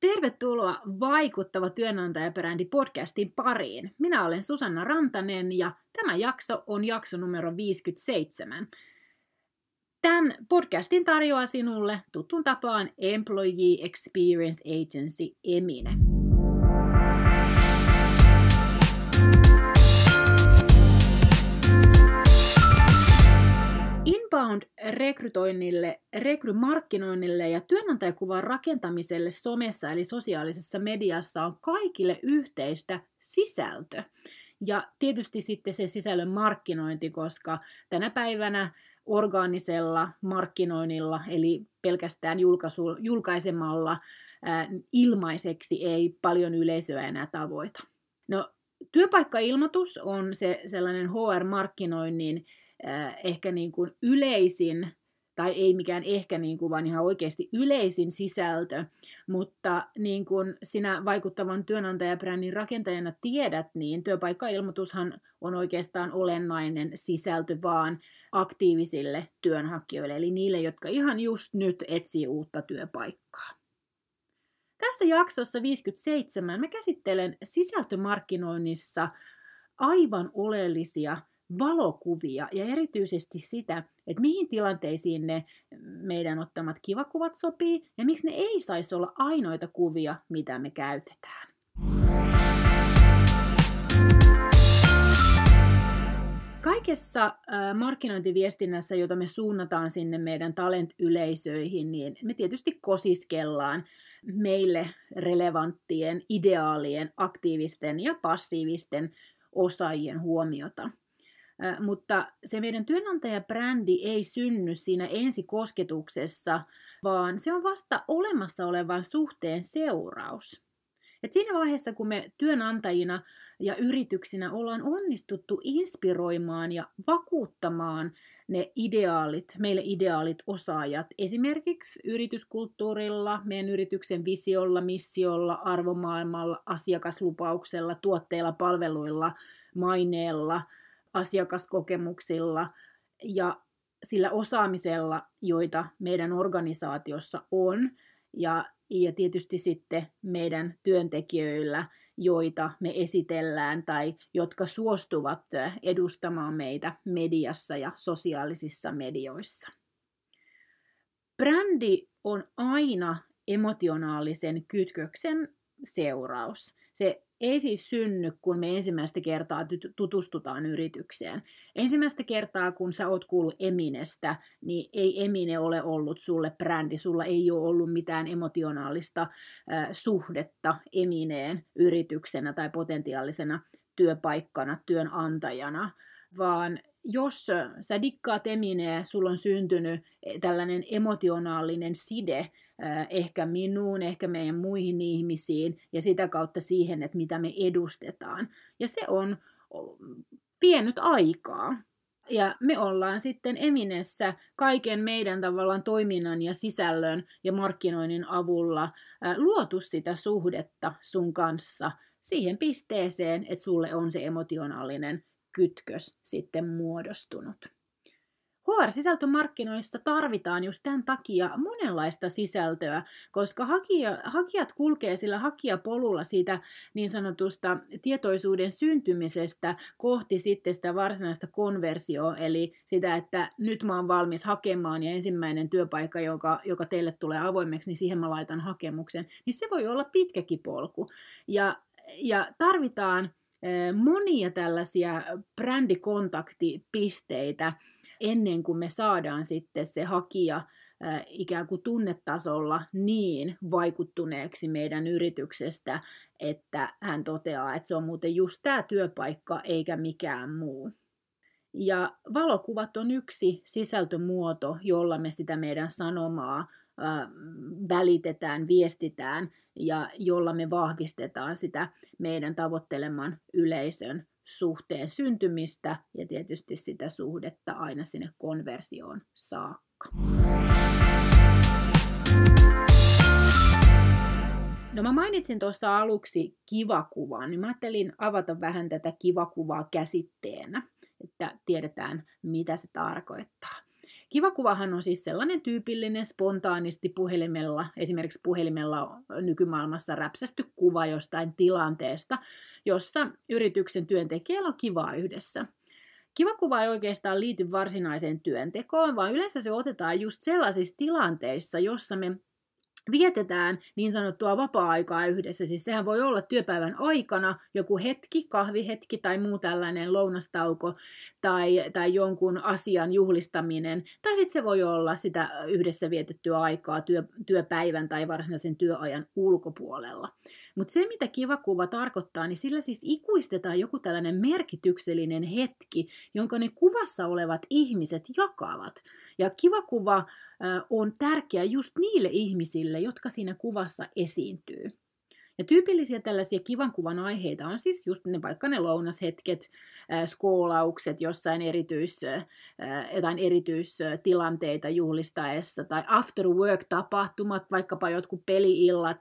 Tervetuloa Vaikuttava työnantajabrändi podcastin pariin. Minä olen Susanna Rantanen ja tämä jakso on jakso numero 57. Tämän podcastin tarjoaa sinulle tutun tapaan Employee Experience Agency Emine. inbound-rekrytoinnille, rekrymarkkinoinnille ja työnantajakuvan rakentamiselle somessa eli sosiaalisessa mediassa on kaikille yhteistä sisältö. Ja tietysti sitten se sisällön markkinointi, koska tänä päivänä orgaanisella markkinoinnilla, eli pelkästään julkaisu, julkaisemalla ää, ilmaiseksi ei paljon yleisöä enää tavoita. No, työpaikkailmoitus on se sellainen HR-markkinoinnin ehkä niin kuin yleisin, tai ei mikään ehkä niin kuin, vaan ihan oikeasti yleisin sisältö, mutta niin kuin sinä vaikuttavan työnantajabrändin rakentajana tiedät, niin työpaikkailmoitushan on oikeastaan olennainen sisältö vaan aktiivisille työnhakijoille, eli niille, jotka ihan just nyt etsii uutta työpaikkaa. Tässä jaksossa 57 mä käsittelen sisältömarkkinoinnissa aivan oleellisia valokuvia ja erityisesti sitä, että mihin tilanteisiin ne meidän ottamat kivakuvat sopii ja miksi ne ei saisi olla ainoita kuvia, mitä me käytetään. Kaikessa markkinointiviestinnässä, jota me suunnataan sinne meidän talent-yleisöihin, niin me tietysti kosiskellaan meille relevanttien, ideaalien, aktiivisten ja passiivisten osaajien huomiota mutta se meidän työnantajabrändi ei synny siinä ensikosketuksessa, vaan se on vasta olemassa olevan suhteen seuraus. Et siinä vaiheessa, kun me työnantajina ja yrityksinä ollaan onnistuttu inspiroimaan ja vakuuttamaan ne ideaalit, meille ideaalit osaajat, esimerkiksi yrityskulttuurilla, meidän yrityksen visiolla, missiolla, arvomaailmalla, asiakaslupauksella, tuotteilla, palveluilla, maineella – asiakaskokemuksilla ja sillä osaamisella, joita meidän organisaatiossa on, ja, ja tietysti sitten meidän työntekijöillä, joita me esitellään tai jotka suostuvat edustamaan meitä mediassa ja sosiaalisissa medioissa. Brändi on aina emotionaalisen kytköksen seuraus. Se ei siis synny, kun me ensimmäistä kertaa tutustutaan yritykseen. Ensimmäistä kertaa, kun sä oot kuullut Eminestä, niin ei Emine ole ollut sulle brändi, sulla ei ole ollut mitään emotionaalista äh, suhdetta Emineen yrityksenä tai potentiaalisena työpaikkana, työnantajana, vaan jos sä dikkaat Emineen, sulla on syntynyt e, tällainen emotionaalinen side ehkä minuun, ehkä meidän muihin ihmisiin ja sitä kautta siihen, että mitä me edustetaan. Ja se on vienyt aikaa. Ja me ollaan sitten Eminessä kaiken meidän tavallaan toiminnan ja sisällön ja markkinoinnin avulla luotu sitä suhdetta sun kanssa siihen pisteeseen, että sulle on se emotionaalinen kytkös sitten muodostunut. HR-sisältömarkkinoissa tarvitaan just tämän takia monenlaista sisältöä, koska hakija, hakijat kulkee sillä hakijapolulla siitä niin sanotusta tietoisuuden syntymisestä kohti sitten sitä varsinaista konversioa, eli sitä, että nyt mä oon valmis hakemaan ja ensimmäinen työpaikka, joka, joka teille tulee avoimeksi, niin siihen mä laitan hakemuksen, niin se voi olla pitkäkin polku. Ja, ja tarvitaan eh, monia tällaisia brändikontaktipisteitä, ennen kuin me saadaan sitten se hakija ikään kuin tunnetasolla niin vaikuttuneeksi meidän yrityksestä, että hän toteaa, että se on muuten just tämä työpaikka eikä mikään muu. Ja valokuvat on yksi sisältömuoto, jolla me sitä meidän sanomaa välitetään, viestitään ja jolla me vahvistetaan sitä meidän tavoitteleman yleisön suhteen syntymistä ja tietysti sitä suhdetta aina sinne konversioon saakka. No mä mainitsin tuossa aluksi kivakuvan, niin mä ajattelin avata vähän tätä kivakuvaa käsitteenä, että tiedetään mitä se tarkoittaa. Kivakuvahan on siis sellainen tyypillinen spontaanisti puhelimella, esimerkiksi puhelimella nykymaailmassa räpsästy kuva jostain tilanteesta, jossa yrityksen työntekijällä on kivaa yhdessä. Kivakuva ei oikeastaan liity varsinaiseen työntekoon, vaan yleensä se otetaan just sellaisissa tilanteissa, jossa me vietetään niin sanottua vapaa-aikaa yhdessä. Siis sehän voi olla työpäivän aikana joku hetki, kahvihetki tai muu tällainen lounastauko tai, tai jonkun asian juhlistaminen. Tai sitten se voi olla sitä yhdessä vietettyä aikaa työ, työpäivän tai varsinaisen työajan ulkopuolella. Mutta se, mitä kuva tarkoittaa, niin sillä siis ikuistetaan joku tällainen merkityksellinen hetki, jonka ne kuvassa olevat ihmiset jakavat. Ja kuva on tärkeä just niille ihmisille, jotka siinä kuvassa esiintyy. Ja tyypillisiä tällaisia kivan kuvan aiheita on siis just ne vaikka ne lounashetket, skoolaukset jossain erityis, jotain erityistilanteita juhlistaessa, tai after work-tapahtumat, vaikkapa jotkut peliillat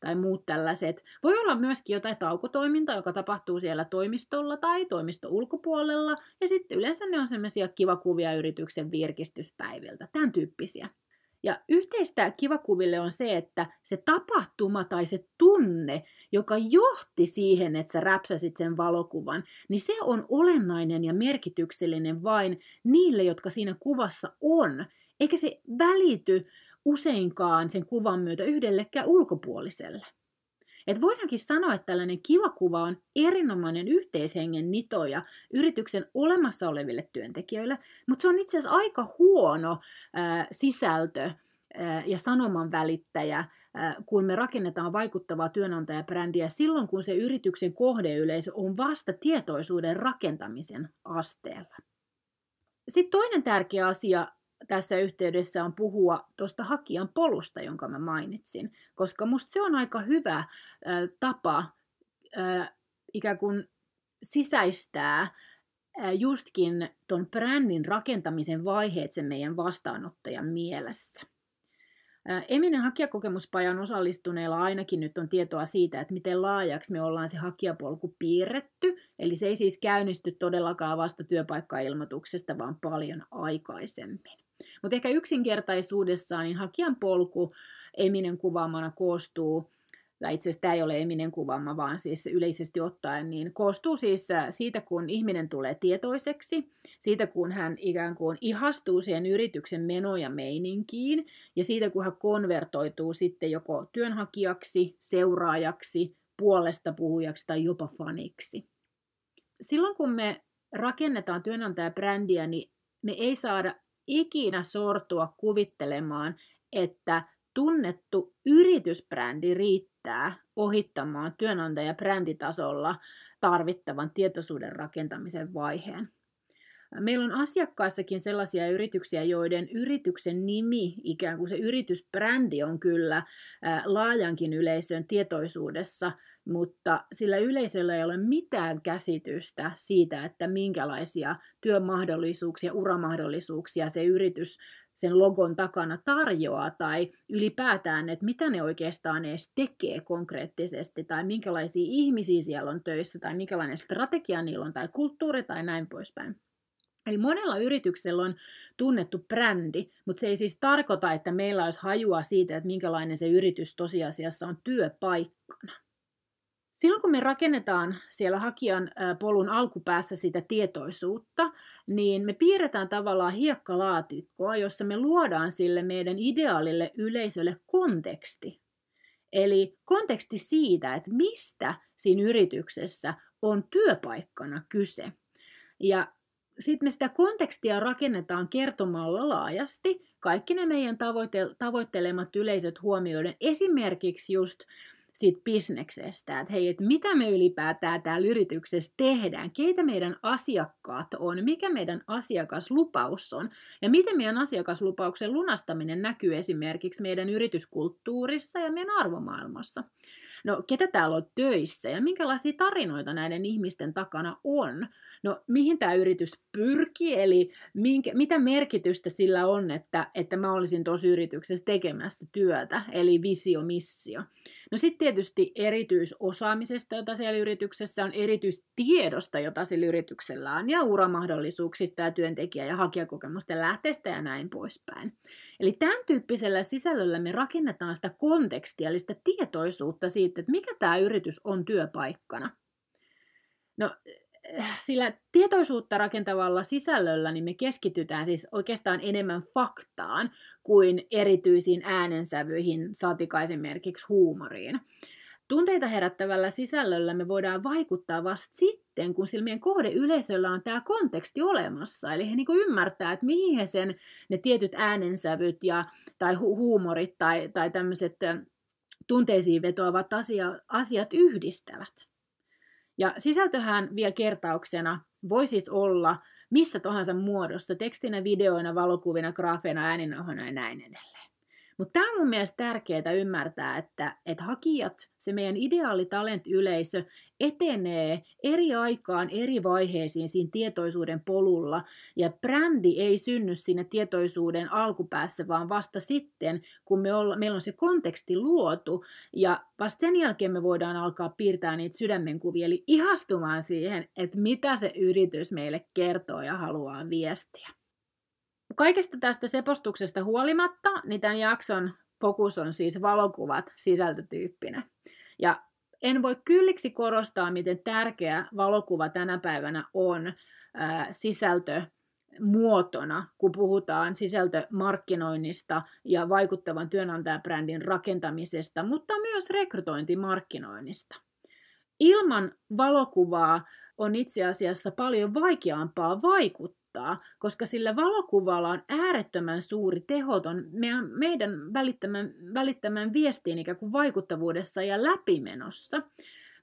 tai muut tällaiset. Voi olla myöskin jotain taukotoimintaa, joka tapahtuu siellä toimistolla tai toimisto ulkopuolella, ja sitten yleensä ne on semmoisia kivakuvia yrityksen virkistyspäiviltä, tämän tyyppisiä. Ja yhteistä kivakuville on se, että se tapahtuma tai se tunne, joka johti siihen, että sä räpsäsit sen valokuvan, niin se on olennainen ja merkityksellinen vain niille, jotka siinä kuvassa on. Eikä se välity useinkaan sen kuvan myötä yhdellekään ulkopuoliselle. Et voidaankin sanoa, että tällainen kuva on erinomainen yhteishengen nitoja yrityksen olemassa oleville työntekijöille, mutta se on itse asiassa aika huono sisältö ja sanoman välittäjä kun me rakennetaan vaikuttavaa työnantajabrändiä silloin, kun se yrityksen kohdeyleisö on vasta tietoisuuden rakentamisen asteella. Sitten toinen tärkeä asia tässä yhteydessä on puhua tuosta hakijan polusta, jonka mä mainitsin, koska musta se on aika hyvä äh, tapa äh, ikään kuin sisäistää äh, justkin ton brändin rakentamisen vaiheet sen meidän vastaanottajan mielessä. Eminen hakijakokemuspajan osallistuneilla ainakin nyt on tietoa siitä, että miten laajaksi me ollaan se hakijapolku piirretty. Eli se ei siis käynnisty todellakaan vasta työpaikkailmoituksesta, vaan paljon aikaisemmin. Mutta ehkä yksinkertaisuudessaan niin hakijan polku Eminen kuvaamana koostuu tai itse asiassa tämä ei ole Eminen kuvaama, vaan siis yleisesti ottaen, niin koostuu siis äh, siitä, kun ihminen tulee tietoiseksi, siitä, kun hän ikään kuin ihastuu siihen yrityksen meno- ja meininkiin, ja siitä, kun hän konvertoituu sitten joko työnhakijaksi, seuraajaksi, puolesta puhujaksi tai jopa faniksi. Silloin kun me rakennetaan työnantajabrändiä, niin me ei saada ikinä sortua kuvittelemaan, että tunnettu yritysbrändi riittää ohittamaan työnantajabränditasolla tarvittavan tietoisuuden rakentamisen vaiheen. Meillä on asiakkaissakin sellaisia yrityksiä, joiden yrityksen nimi, ikään kuin se yritysbrändi on kyllä laajankin yleisön tietoisuudessa mutta sillä yleisöllä ei ole mitään käsitystä siitä, että minkälaisia työmahdollisuuksia, uramahdollisuuksia se yritys sen logon takana tarjoaa tai ylipäätään, että mitä ne oikeastaan edes tekee konkreettisesti tai minkälaisia ihmisiä siellä on töissä tai minkälainen strategia niillä on tai kulttuuri tai näin poispäin. Eli monella yrityksellä on tunnettu brändi, mutta se ei siis tarkoita, että meillä olisi hajua siitä, että minkälainen se yritys tosiasiassa on työpaikkana. Silloin kun me rakennetaan siellä hakijan polun alkupäässä sitä tietoisuutta, niin me piirretään tavallaan hiekkalaatikkoa, jossa me luodaan sille meidän ideaalille yleisölle konteksti. Eli konteksti siitä, että mistä siinä yrityksessä on työpaikkana kyse. Ja sitten me sitä kontekstia rakennetaan kertomalla laajasti kaikki ne meidän tavoittelemat yleisöt huomioiden. Esimerkiksi just siitä bisneksestä, että hei, että mitä me ylipäätään täällä yrityksessä tehdään, keitä meidän asiakkaat on, mikä meidän asiakaslupaus on ja miten meidän asiakaslupauksen lunastaminen näkyy esimerkiksi meidän yrityskulttuurissa ja meidän arvomaailmassa. No, ketä täällä on töissä ja minkälaisia tarinoita näiden ihmisten takana on, no mihin tämä yritys pyrki, eli minkä, mitä merkitystä sillä on, että, että mä olisin tuossa yrityksessä tekemässä työtä, eli visio, missio. No sitten tietysti erityisosaamisesta, jota siellä yrityksessä on, erityistiedosta, jota sillä yrityksellä on, ja uramahdollisuuksista ja työntekijä- ja hakijakokemusten lähteistä ja näin poispäin. Eli tämän tyyppisellä sisällöllä me rakennetaan sitä kontekstia, eli sitä tietoisuutta siitä, että mikä tämä yritys on työpaikkana. No Äh, sillä tietoisuutta rakentavalla sisällöllä niin me keskitytään siis oikeastaan enemmän faktaan kuin erityisiin äänensävyihin, saatika esimerkiksi huumoriin. Tunteita herättävällä sisällöllä me voidaan vaikuttaa vasta sitten, kun silmien kohdeyleisöllä on tämä konteksti olemassa. Eli he niin ymmärtää, että mihin he sen ne tietyt äänensävyt ja, tai hu- huumorit tai, tai tämmöiset äh, tunteisiin vetoavat asia, asiat yhdistävät. Ja sisältöhän vielä kertauksena voi siis olla missä tahansa muodossa, tekstinä, videoina, valokuvina, graafeina, ääninauhoina ja näin edelleen. Mutta tämä on mun mielestä tärkeää ymmärtää, että, et hakijat, se meidän talent-yleisö, etenee eri aikaan eri vaiheisiin siinä tietoisuuden polulla. Ja brändi ei synny siinä tietoisuuden alkupäässä, vaan vasta sitten, kun me olla, meillä on se konteksti luotu. Ja vasta sen jälkeen me voidaan alkaa piirtää niitä sydämenkuvia, eli ihastumaan siihen, että mitä se yritys meille kertoo ja haluaa viestiä kaikesta tästä sepostuksesta huolimatta, niin tämän jakson fokus on siis valokuvat sisältötyyppinä. Ja en voi kylliksi korostaa, miten tärkeä valokuva tänä päivänä on sisältö muotona, kun puhutaan sisältömarkkinoinnista ja vaikuttavan työnantajabrändin rakentamisesta, mutta myös rekrytointimarkkinoinnista. Ilman valokuvaa on itse asiassa paljon vaikeampaa vaikuttaa vaikuttaa, koska sillä valokuvalla on äärettömän suuri tehoton meidän, meidän välittämän, välittämän viestiin ikään kuin vaikuttavuudessa ja läpimenossa.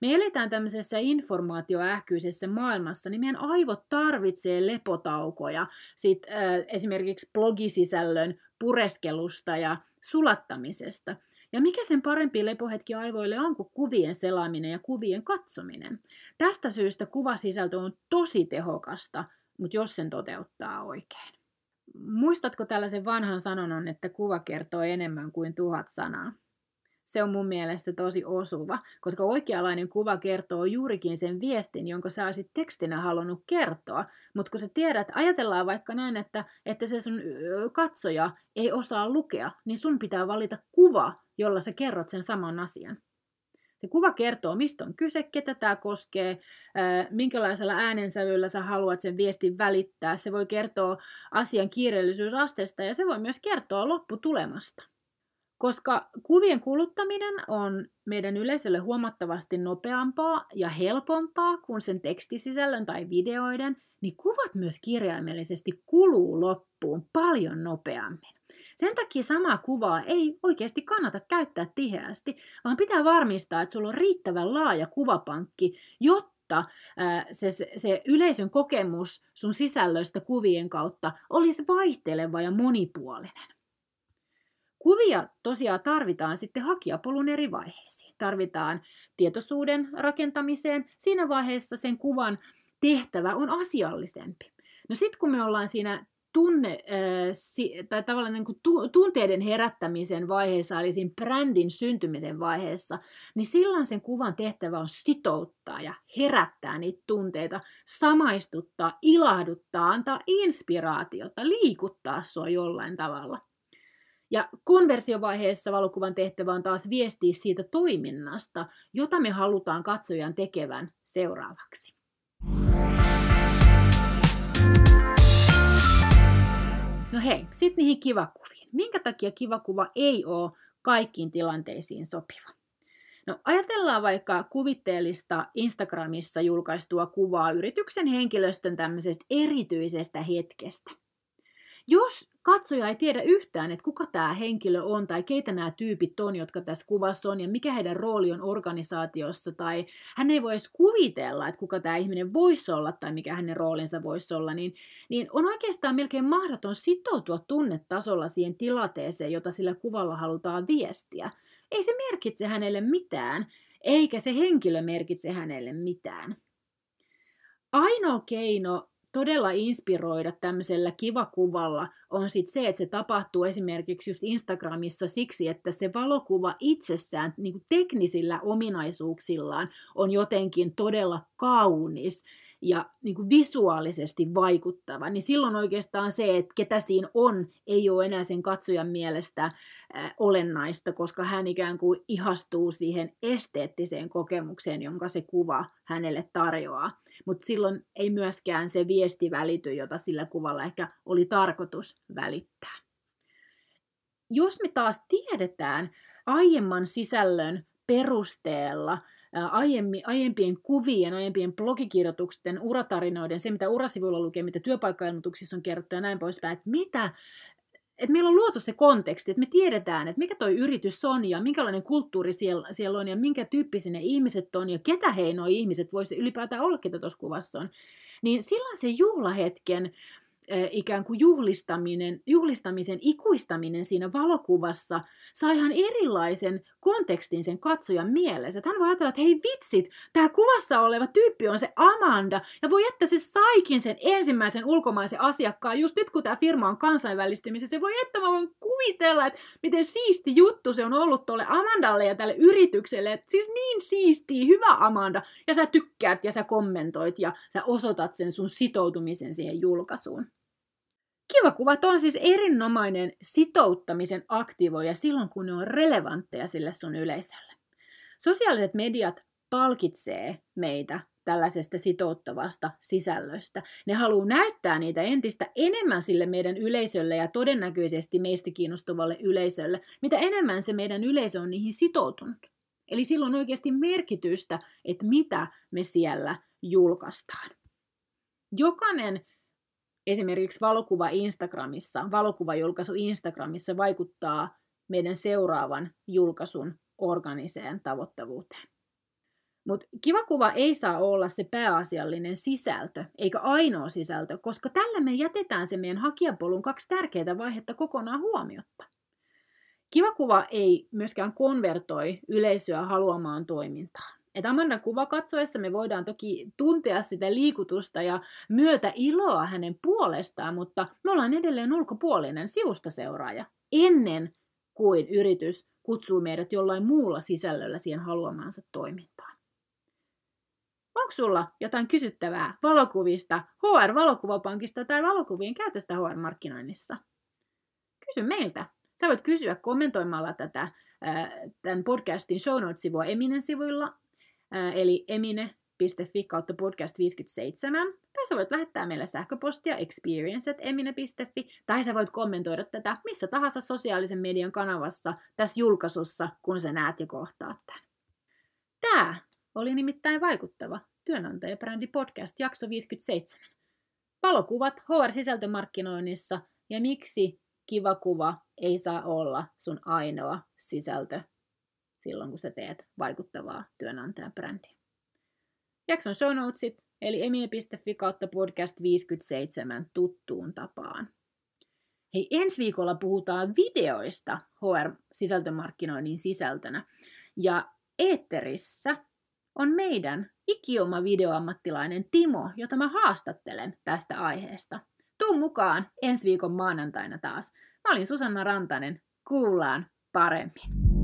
Me eletään tämmöisessä informaatioähkyisessä maailmassa, niin meidän aivot tarvitsee lepotaukoja sit, äh, esimerkiksi blogisisällön pureskelusta ja sulattamisesta. Ja mikä sen parempi lepohetki aivoille on kuin kuvien selaaminen ja kuvien katsominen. Tästä syystä kuvasisältö on tosi tehokasta mutta jos sen toteuttaa oikein. Muistatko tällaisen vanhan sanonnan, että kuva kertoo enemmän kuin tuhat sanaa? Se on mun mielestä tosi osuva, koska oikeanlainen kuva kertoo juurikin sen viestin, jonka sä olisit tekstinä halunnut kertoa. Mutta kun sä tiedät, ajatellaan vaikka näin, että, että se sun katsoja ei osaa lukea, niin sun pitää valita kuva, jolla sä kerrot sen saman asian. Se kuva kertoo, mistä on kyse, ketä tämä koskee, minkälaisella äänensävyllä sä haluat sen viestin välittää. Se voi kertoa asian kiireellisyysastesta ja se voi myös kertoa lopputulemasta. Koska kuvien kuluttaminen on meidän yleisölle huomattavasti nopeampaa ja helpompaa kuin sen tekstisisällön tai videoiden, niin kuvat myös kirjaimellisesti kuluu loppuun paljon nopeammin. Sen takia samaa kuvaa ei oikeasti kannata käyttää tiheästi, vaan pitää varmistaa, että sulla on riittävän laaja kuvapankki, jotta se, se, se yleisön kokemus sun sisällöistä kuvien kautta olisi vaihteleva ja monipuolinen. Kuvia tosiaan tarvitaan sitten hakijapolun eri vaiheisiin. Tarvitaan tietoisuuden rakentamiseen. Siinä vaiheessa sen kuvan tehtävä on asiallisempi. No sitten kun me ollaan siinä tunne, äh, tai tavallaan niin kuin tunteiden herättämisen vaiheessa, eli siinä brändin syntymisen vaiheessa, niin silloin sen kuvan tehtävä on sitouttaa ja herättää niitä tunteita, samaistuttaa, ilahduttaa, antaa inspiraatiota, liikuttaa sua jollain tavalla. Ja konversiovaiheessa valokuvan tehtävä on taas viestiä siitä toiminnasta, jota me halutaan katsojan tekevän seuraavaksi. No hei, sitten niihin kivakuviin. Minkä takia kivakuva ei ole kaikkiin tilanteisiin sopiva? No ajatellaan vaikka kuvitteellista Instagramissa julkaistua kuvaa yrityksen henkilöstön tämmöisestä erityisestä hetkestä – jos katsoja ei tiedä yhtään, että kuka tämä henkilö on tai keitä nämä tyypit on, jotka tässä kuvassa on ja mikä heidän rooli on organisaatiossa tai hän ei voi kuvitella, että kuka tämä ihminen voisi olla tai mikä hänen roolinsa voisi olla, niin, niin on oikeastaan melkein mahdoton sitoutua tunnetasolla siihen tilanteeseen, jota sillä kuvalla halutaan viestiä. Ei se merkitse hänelle mitään, eikä se henkilö merkitse hänelle mitään. Ainoa keino todella inspiroida tämmöisellä kivakuvalla on sitten se, että se tapahtuu esimerkiksi just Instagramissa siksi, että se valokuva itsessään niin kuin teknisillä ominaisuuksillaan on jotenkin todella kaunis ja niin kuin visuaalisesti vaikuttava, niin silloin oikeastaan se, että ketä siinä on, ei ole enää sen katsojan mielestä äh, olennaista, koska hän ikään kuin ihastuu siihen esteettiseen kokemukseen, jonka se kuva hänelle tarjoaa mutta silloin ei myöskään se viesti välity, jota sillä kuvalla ehkä oli tarkoitus välittää. Jos me taas tiedetään aiemman sisällön perusteella, aiemmin, aiempien kuvien, aiempien blogikirjoitusten, uratarinoiden, se mitä urasivuilla lukee, mitä työpaikkailmoituksissa on kerrottu ja näin poispäin, että mitä että meillä on luotu se konteksti, että me tiedetään, että mikä toi yritys on ja minkälainen kulttuuri siellä, siellä on ja minkä tyyppisiä ne ihmiset on ja ketä hei nuo ihmiset voisi ylipäätään olla, ketä tuossa kuvassa on. Niin silloin se juhlahetken ikään kuin juhlistaminen, juhlistamisen ikuistaminen siinä valokuvassa saa ihan erilaisen kontekstin sen katsojan mielessä. hän voi ajatella, että hei vitsit, tämä kuvassa oleva tyyppi on se Amanda, ja voi että se saikin sen ensimmäisen ulkomaisen asiakkaan just nyt, kun tämä firma on kansainvälistymisessä. Se voi että mä voin kuvitella, että miten siisti juttu se on ollut tuolle Amandalle ja tälle yritykselle. Että siis niin siisti, hyvä Amanda, ja sä tykkäät ja sä kommentoit ja sä osoitat sen sun sitoutumisen siihen julkaisuun kuvat on siis erinomainen sitouttamisen aktivoija silloin, kun ne on relevantteja sille sun yleisölle. Sosiaaliset mediat palkitsee meitä tällaisesta sitouttavasta sisällöstä. Ne haluaa näyttää niitä entistä enemmän sille meidän yleisölle ja todennäköisesti meistä kiinnostuvalle yleisölle, mitä enemmän se meidän yleisö on niihin sitoutunut. Eli silloin oikeasti merkitystä, että mitä me siellä julkaistaan. Jokainen esimerkiksi valokuva Instagramissa, valokuvajulkaisu Instagramissa vaikuttaa meidän seuraavan julkaisun organiseen tavoittavuuteen. Mutta kiva kuva ei saa olla se pääasiallinen sisältö, eikä ainoa sisältö, koska tällä me jätetään se meidän hakijapolun kaksi tärkeää vaihetta kokonaan huomiotta. Kiva kuva ei myöskään konvertoi yleisöä haluamaan toimintaan että Amandan kuva katsoessa me voidaan toki tuntea sitä liikutusta ja myötä iloa hänen puolestaan, mutta me ollaan edelleen ulkopuolinen sivusta seuraaja ennen kuin yritys kutsuu meidät jollain muulla sisällöllä siihen haluamaansa toimintaan. Onko sulla jotain kysyttävää valokuvista, HR-valokuvapankista tai valokuvien käytöstä HR-markkinoinnissa? Kysy meiltä. Sä voit kysyä kommentoimalla tätä tämän podcastin show notes-sivua Eminen sivuilla eli emine.fi kautta podcast 57. Tai sä voit lähettää meille sähköpostia experience.emine.fi, tai sä voit kommentoida tätä missä tahansa sosiaalisen median kanavassa tässä julkaisussa, kun sä näet ja kohtaat tämän. Tää oli nimittäin vaikuttava työnantajabrändi podcast jakso 57. Valokuvat HR-sisältömarkkinoinnissa ja miksi kiva kuva ei saa olla sun ainoa sisältö silloin, kun sä teet vaikuttavaa brändiä. Jakson show notesit, eli emie.fi kautta podcast 57 tuttuun tapaan. Hei, ensi viikolla puhutaan videoista HR-sisältömarkkinoinnin sisältönä. Ja eetterissä on meidän ikioma videoammattilainen Timo, jota mä haastattelen tästä aiheesta. Tuu mukaan ensi viikon maanantaina taas. Mä olin Susanna Rantanen. Kuullaan paremmin.